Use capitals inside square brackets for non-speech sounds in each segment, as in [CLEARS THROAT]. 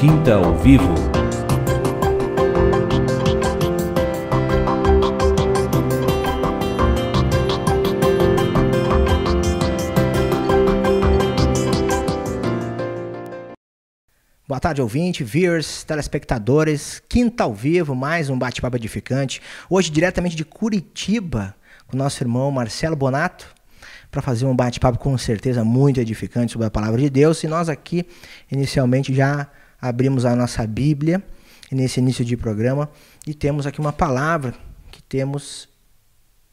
Quinta ao Vivo. Boa tarde, ouvinte, viewers, telespectadores. Quinta ao vivo, mais um bate-papo edificante. Hoje, diretamente de Curitiba, com nosso irmão Marcelo Bonato, para fazer um bate-papo com certeza muito edificante sobre a palavra de Deus. E nós aqui, inicialmente, já abrimos a nossa Bíblia nesse início de programa e temos aqui uma palavra que temos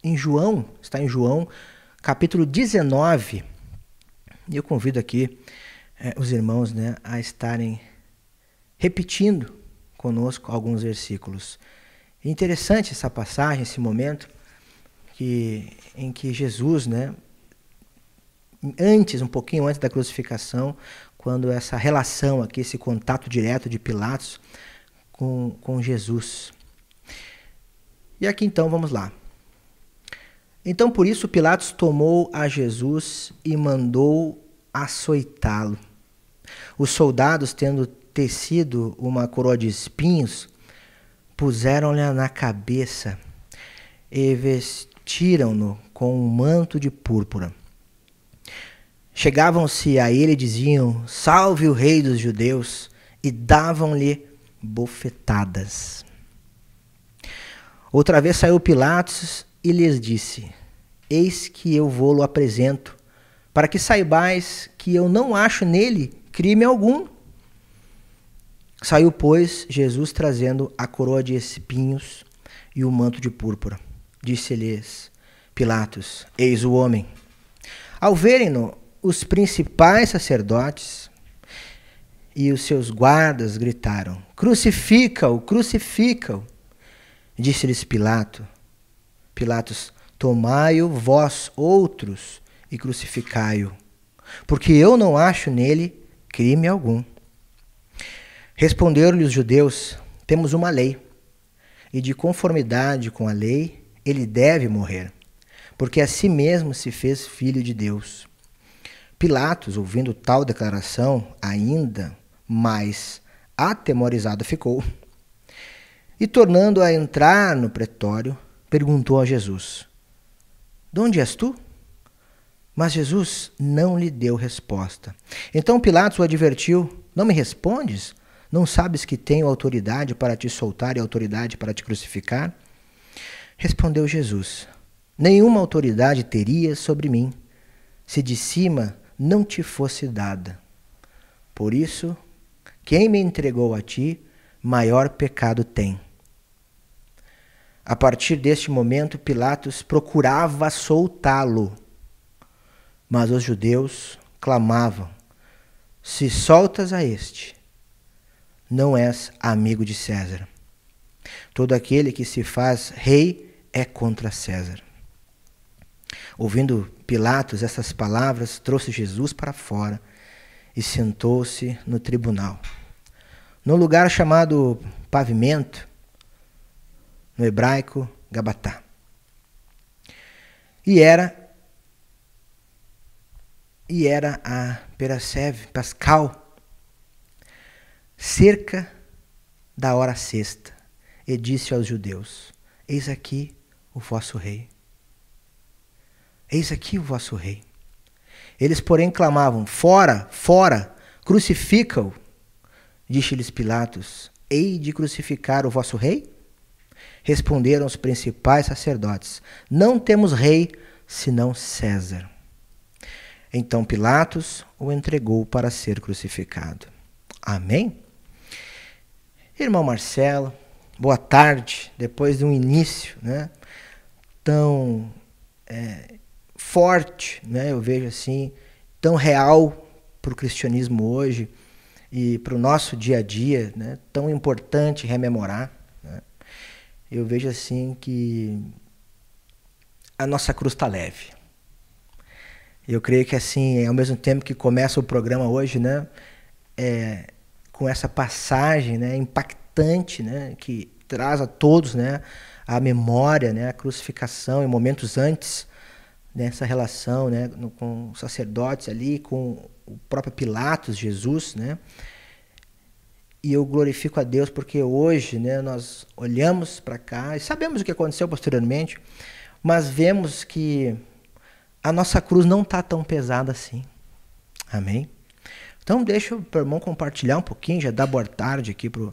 em João, está em João, capítulo 19. E eu convido aqui eh, os irmãos né, a estarem repetindo conosco alguns versículos. É interessante essa passagem, esse momento que, em que Jesus, né, antes, um pouquinho antes da crucificação, quando essa relação aqui, esse contato direto de Pilatos com, com Jesus. E aqui então, vamos lá. Então por isso Pilatos tomou a Jesus e mandou açoitá-lo. Os soldados, tendo tecido uma coroa de espinhos, puseram-lhe na cabeça e vestiram-no com um manto de púrpura. Chegavam-se a ele e diziam: Salve o rei dos judeus! E davam-lhe bofetadas. Outra vez saiu Pilatos e lhes disse: Eis que eu vou-lo apresento, para que saibais que eu não acho nele crime algum. Saiu, pois, Jesus trazendo a coroa de espinhos e o manto de púrpura. Disse-lhes Pilatos: Eis o homem. Ao verem-no, os principais sacerdotes e os seus guardas gritaram: Crucifica-o, crucifica-o. Disse-lhes Pilato: Pilatos, tomai-o vós outros e crucificai-o, porque eu não acho nele crime algum. Responderam-lhe os judeus: Temos uma lei, e de conformidade com a lei, ele deve morrer, porque a si mesmo se fez filho de Deus. Pilatos, ouvindo tal declaração, ainda mais atemorizado ficou e, tornando a entrar no pretório, perguntou a Jesus: De onde és tu? Mas Jesus não lhe deu resposta. Então Pilatos o advertiu: Não me respondes? Não sabes que tenho autoridade para te soltar e autoridade para te crucificar? Respondeu Jesus: Nenhuma autoridade teria sobre mim se de cima não te fosse dada. Por isso, quem me entregou a ti, maior pecado tem. A partir deste momento, Pilatos procurava soltá-lo. Mas os judeus clamavam: Se soltas a este, não és amigo de César. Todo aquele que se faz rei é contra César. Ouvindo Pilatos essas palavras, trouxe Jesus para fora e sentou-se no tribunal. No lugar chamado pavimento, no hebraico, Gabatá. E era e era a Perasev Pascal, cerca da hora sexta, e disse aos judeus: Eis aqui o vosso rei. Eis é aqui o vosso rei. Eles, porém, clamavam: Fora, fora, crucifica-o. Disse-lhes Pilatos: Hei de crucificar o vosso rei? Responderam os principais sacerdotes: Não temos rei senão César. Então Pilatos o entregou para ser crucificado. Amém? Irmão Marcelo, boa tarde. Depois de um início né, tão é, forte, né? Eu vejo assim tão real para o cristianismo hoje e para o nosso dia a dia, né? Tão importante rememorar. Né? Eu vejo assim que a nossa cruz está leve. Eu creio que assim, ao mesmo tempo que começa o programa hoje, né? É, com essa passagem, né? Impactante, né? Que traz a todos, né? A memória, né? A crucificação e momentos antes nessa relação né, no, com os sacerdotes ali, com o próprio Pilatos, Jesus, né? E eu glorifico a Deus porque hoje, né, nós olhamos para cá e sabemos o que aconteceu posteriormente, mas vemos que a nossa cruz não está tão pesada assim. Amém? Então deixa o meu irmão compartilhar um pouquinho, já dar boa tarde aqui para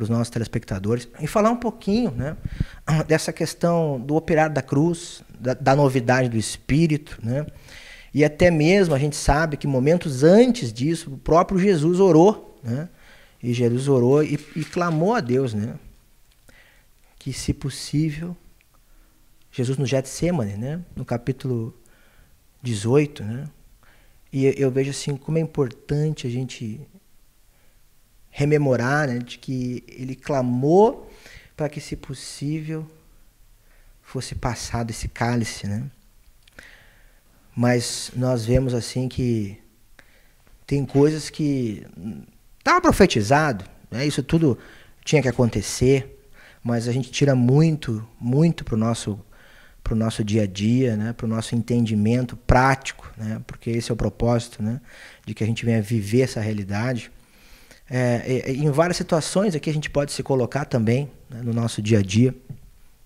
os nossos telespectadores e falar um pouquinho né, [CLEARS THROAT] dessa questão do operar da cruz, da, da, novidade do Espírito, né? E até mesmo a gente sabe que momentos antes disso, o próprio Jesus orou, né? E Jesus orou e, e clamou a Deus, né? Que se possível, Jesus no Getsemane, né? No capítulo 18, né? E eu vejo assim como é importante a gente rememorar, né, de que ele clamou para que, se possível, fosse passado esse cálice, né? Mas nós vemos assim que tem coisas que estava profetizado, né? Isso tudo tinha que acontecer, mas a gente tira muito, muito para o nosso para o nosso dia a dia, né? para o nosso entendimento prático, né? porque esse é o propósito né? de que a gente venha viver essa realidade. É, é, é, em várias situações aqui a gente pode se colocar também né? no nosso dia a dia,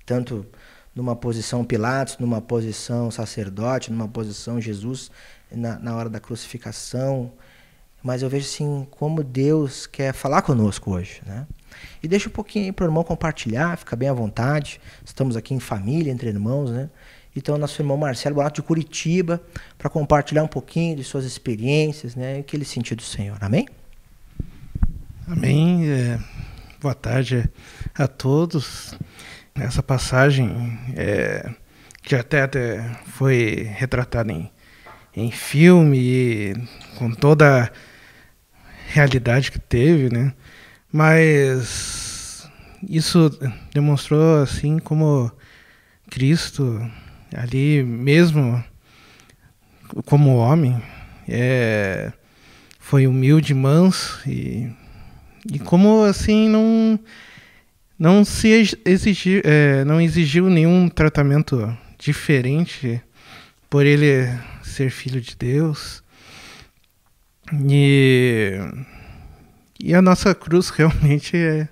tanto numa posição Pilatos, numa posição sacerdote, numa posição Jesus na, na hora da crucificação, mas eu vejo assim como Deus quer falar conosco hoje, né? E deixa um pouquinho aí para o irmão compartilhar, fica bem à vontade. Estamos aqui em família, entre irmãos, né? Então, nosso irmão Marcelo Bonato de Curitiba, para compartilhar um pouquinho de suas experiências, né? E que ele sentiu do Senhor. Amém? Amém. É, boa tarde a todos. Essa passagem é, que até, até foi retratada em, em filme, com toda a realidade que teve, né? Mas isso demonstrou assim como Cristo ali mesmo como homem é, foi humilde, manso e, e como assim não não se exigiu, é, não exigiu nenhum tratamento diferente por ele ser filho de Deus. E e a nossa cruz [LAUGHS] realmente é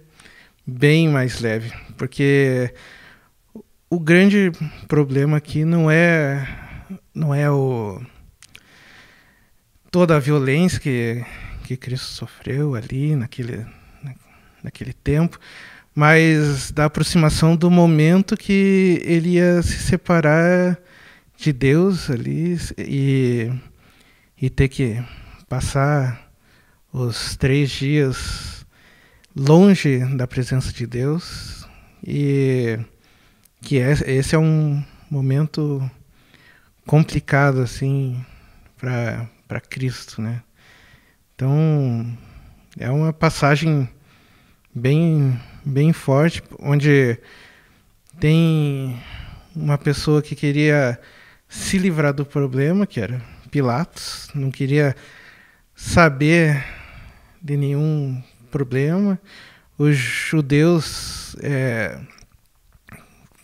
bem mais leve, porque o grande problema aqui não é não é o toda a violência que que Cristo sofreu ali naquele naquele tempo, mas da aproximação do momento que ele ia se separar de Deus ali e e ter que passar os três dias longe da presença de Deus e que é, esse é um momento complicado assim para para Cristo, né? Então é uma passagem bem bem forte onde tem uma pessoa que queria se livrar do problema, que era Pilatos, não queria saber de nenhum problema. Os judeus é,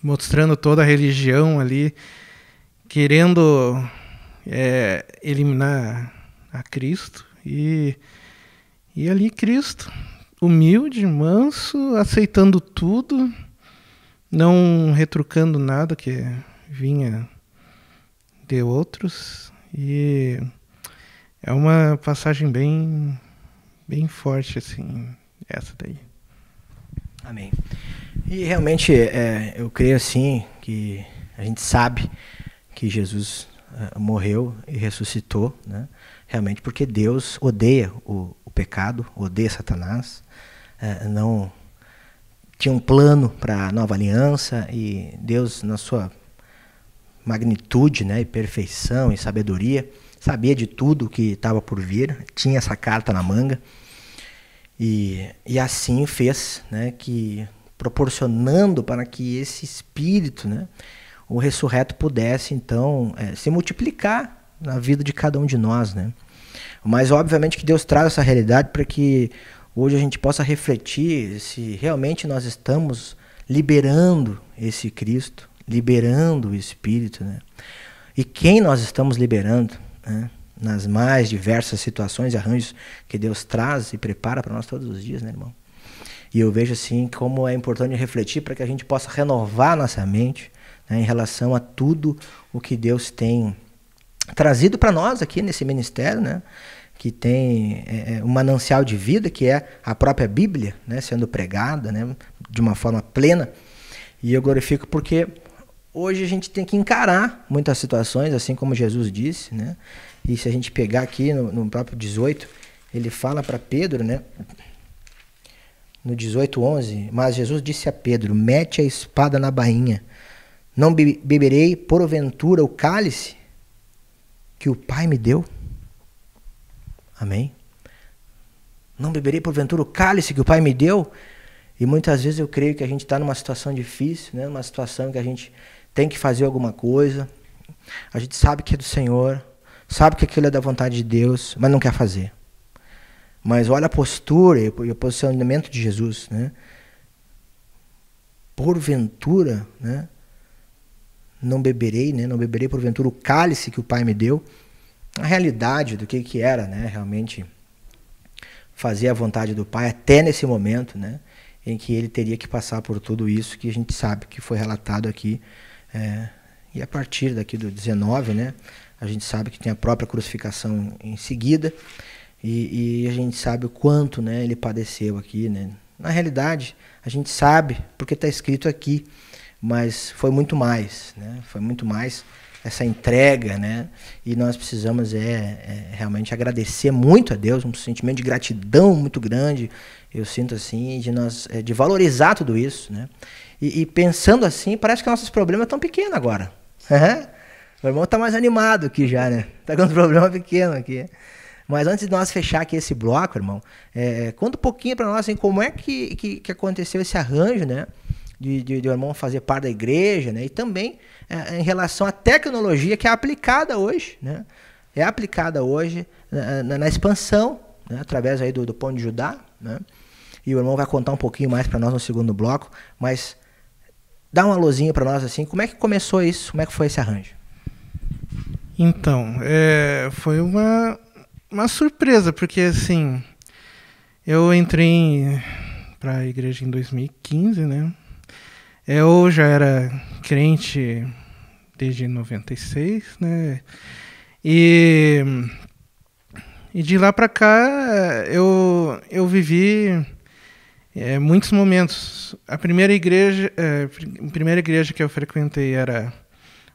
mostrando toda a religião ali, querendo é, eliminar a Cristo. E, e ali Cristo, humilde, manso, aceitando tudo, não retrucando nada que vinha de outros. E é uma passagem bem bem forte, assim, essa daí. Amém. E realmente, é, eu creio, assim, que a gente sabe que Jesus é, morreu e ressuscitou, né? Realmente porque Deus odeia o, o pecado, odeia Satanás, é, não tinha um plano para a nova aliança e Deus, na sua magnitude né, e perfeição e sabedoria, sabia de tudo que estava por vir, tinha essa carta na manga. E, e assim fez, né, que proporcionando para que esse espírito, né, o ressurreto pudesse então é, se multiplicar na vida de cada um de nós, né? Mas obviamente que Deus traz essa realidade para que hoje a gente possa refletir se realmente nós estamos liberando esse Cristo, liberando o Espírito, né? E quem nós estamos liberando, né? nas mais diversas situações e arranjos que Deus traz e prepara para nós todos os dias, né, irmão? E eu vejo assim como é importante refletir para que a gente possa renovar nossa mente né, em relação a tudo o que Deus tem trazido para nós aqui nesse ministério, né? Que tem é, é, um manancial de vida, que é a própria Bíblia, né? Sendo pregada, né? De uma forma plena. E eu glorifico porque Hoje a gente tem que encarar muitas situações, assim como Jesus disse, né? E se a gente pegar aqui no, no próprio 18, ele fala para Pedro, né? No 18, 11, mas Jesus disse a Pedro: mete a espada na bainha, não beberei porventura o cálice que o Pai me deu. Amém? Não beberei porventura o cálice que o Pai me deu. E muitas vezes eu creio que a gente está numa situação difícil, né? Uma situação que a gente tem que fazer alguma coisa. A gente sabe que é do Senhor, sabe que aquilo é da vontade de Deus, mas não quer fazer. Mas olha a postura e o posicionamento de Jesus, né? Porventura, né? Não beberei, né? Não beberei porventura o cálice que o Pai me deu. A realidade do que que era, né? Realmente fazer a vontade do Pai até nesse momento, né? Em que ele teria que passar por tudo isso que a gente sabe que foi relatado aqui é, e a partir daqui do 19, né, a gente sabe que tem a própria crucificação em seguida e, e, a gente sabe o quanto, né, ele padeceu aqui, né. Na realidade, a gente sabe porque está escrito aqui, mas foi muito mais, né, foi muito mais essa entrega, né? E nós precisamos é, é, realmente agradecer muito a Deus, um sentimento de gratidão muito grande. Eu sinto assim de nós é, de valorizar tudo isso, né? E, e pensando assim, parece que nossos problemas estão pequenos agora. O irmão está mais animado aqui já, né? Tá com um [LAUGHS] problema pequeno aqui. Mas antes de nós fechar aqui esse bloco, irmão, é, é conta um pouquinho para nós assim, como é que, que, que, aconteceu esse arranjo, né? De, de, de o irmão fazer parte da igreja, né? E também é, é em relação à tecnologia que é aplicada hoje, né? É aplicada hoje na, é, na, na expansão, né? através aí do, do Pão de Judá, né? E o irmão vai contar um pouquinho mais para nós no segundo bloco, mas Dá uma luzinha para nós assim. Como é que começou isso? Como é que foi esse arranjo? Então, é, foi uma, uma surpresa, porque assim, eu entrei para a igreja em 2015, né? É, eu já era crente desde 96, né? E, e de lá para cá eu, eu vivi é, muitos momentos. A primeira igreja, é, a primeira igreja que eu frequentei era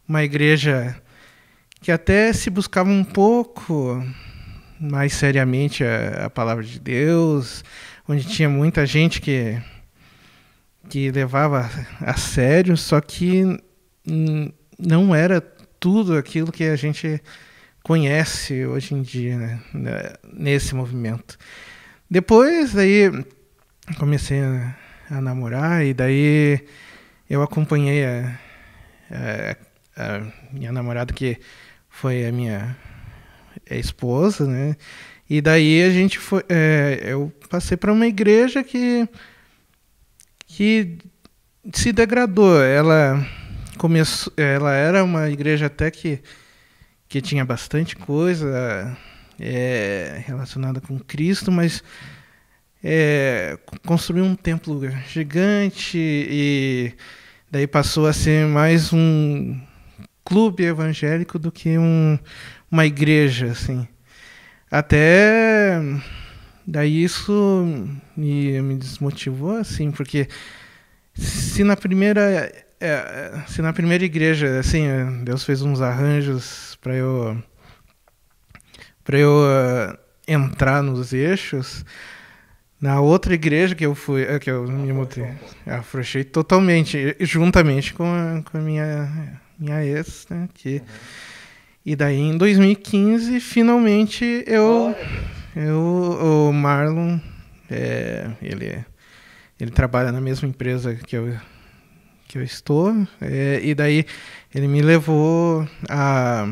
uma igreja que até se buscava um pouco mais seriamente a, a palavra de Deus, onde tinha muita gente que que levava a sério, só que não era tudo aquilo que a gente conhece hoje em dia né? né nesse movimento. Depois aí comecei a, a, namorar e daí eu acompanhei a, a, a, minha namorada que foi a minha esposa, né? E daí a gente foi, é, eu passei para uma igreja que que se degradou. Ela começou, ela era uma igreja até que que tinha bastante coisa é, relacionada com Cristo, mas é, construiu um templo gigante e daí passou a ser mais um clube evangélico do que um, uma igreja, assim. Até daí isso me, me desmotivou, assim, porque se na primeira é, se na primeira igreja, assim, Deus fez uns arranjos para eu para eu uh, entrar nos eixos, na outra igreja que eu fui, é, que eu me mudei, afrouxei totalmente, juntamente com a, com a minha, minha ex, né? Que, uhum. E daí em 2015, finalmente eu, eu o Marlon, é, ele, ele trabalha na mesma empresa que eu, que eu estou, é, e daí ele me levou a,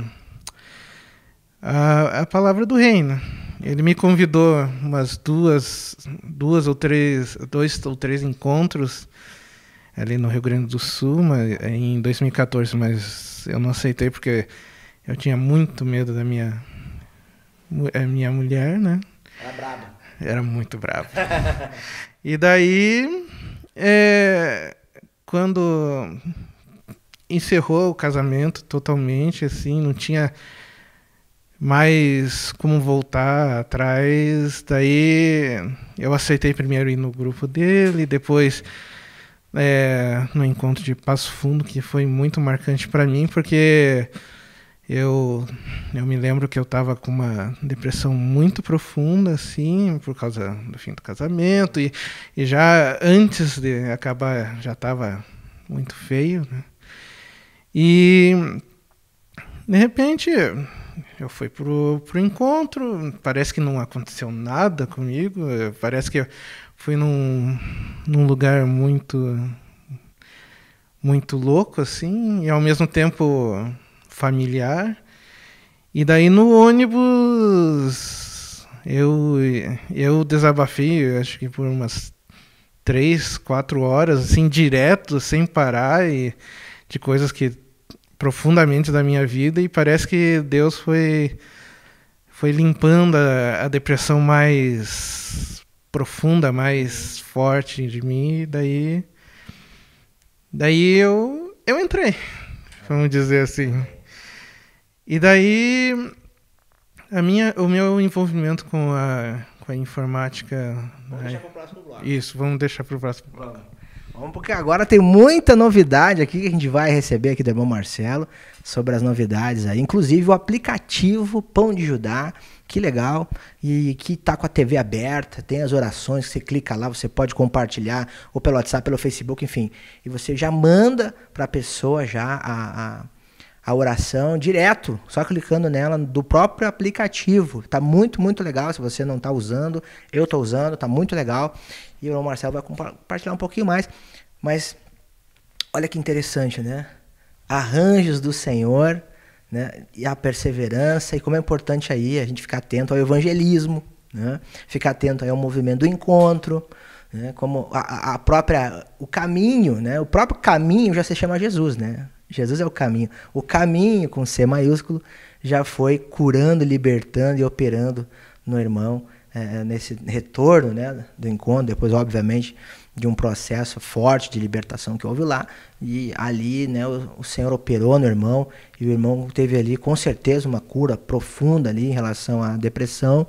a, a palavra do reino ele me convidou umas duas, duas ou três, dois ou três encontros ali no Rio Grande do Sul, mas, eh, em 2014, mas eu não aceitei porque eu tinha muito medo da minha a eh, minha mulher, né? Era brava. Era muito brava. e daí, é, quando encerrou o casamento totalmente, assim, não tinha mas como voltar atrás, daí eu aceitei primeiro ir no grupo dele, depois é, no encontro de Passo Fundo, que foi muito marcante para mim, porque eu, eu me lembro que eu estava com uma depressão muito profunda, assim, por causa do fim do casamento, e, e já antes de acabar já estava muito feio, né? E de repente eu fui pro, pro encontro, parece que não aconteceu nada comigo, é, parece que eu fui num, num lugar muito muito louco assim, e ao mesmo tempo familiar. E daí no ônibus eu eu desabafei, acho que por umas três, quatro horas assim direto, sem parar e de coisas que profundamente da minha vida e parece que Deus foi foi limpando a, a depressão mais profunda, mais forte de mim, e daí daí eu eu entrei, vamos dizer assim. E daí a minha, o meu envolvimento com a, com a informática. Vamos né? deixar para o próximo bloco. Isso, vamos deixar para o próximo bloco. Vamos. Vamos porque agora tem muita novidade aqui que a gente vai receber aqui do irmão Marcelo sobre as novidades aí, inclusive o aplicativo Pão de Judá, que legal, e que tá com a TV aberta, tem as orações, você clica lá, você pode compartilhar ou pelo WhatsApp, pelo Facebook, enfim, e você já manda para a pessoa já a, a a oração direto, só clicando nela do próprio aplicativo. Tá muito, muito legal. Se você não está usando, eu estou usando, tá muito legal. E o Marcelo vai compartilhar um pouquinho mais. Mas olha que interessante, né? Arranjos do Senhor, né? E a perseverança, e como é importante aí a gente ficar atento ao evangelismo, né? Ficar atento ao movimento do encontro, né? Como a, a própria o caminho, né? O próprio caminho já se chama Jesus, né? Jesus é o caminho. O caminho, com C maiúsculo, já foi curando, libertando e operando no irmão é, é, nesse retorno né, do encontro. Depois, obviamente, de um processo forte de libertação que houve lá. E ali né, o, o Senhor operou no irmão e o irmão teve ali, com certeza, uma cura profunda ali em relação à depressão.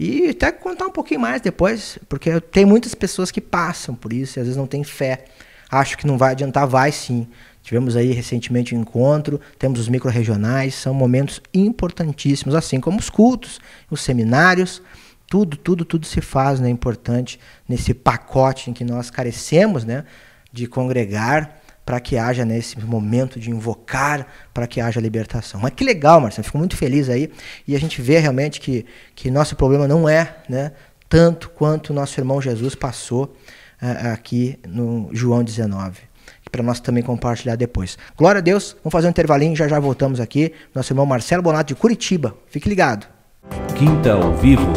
E até contar um pouquinho mais depois, porque tem muitas pessoas que passam por isso e às vezes não têm fé. Acho que não vai adiantar, vai sim. Tivemos aí recentemente um encontro, temos os micro-regionais, são momentos importantíssimos, assim como os cultos, os seminários, tudo, tudo, tudo se faz, né, importante nesse pacote em que nós carecemos, né, de congregar para que haja nesse né, momento de invocar, para que haja libertação. Mas que legal, Marcelo, fico muito feliz aí e a gente vê realmente que que nosso problema não é, né, tanto quanto nosso irmão Jesus passou uh, aqui no João 19 para nós também compartilhar depois. Glória a Deus, vamos fazer um intervalinho, já já voltamos aqui. Nosso irmão Marcelo Bonato de Curitiba, fique ligado. Quinta ao vivo.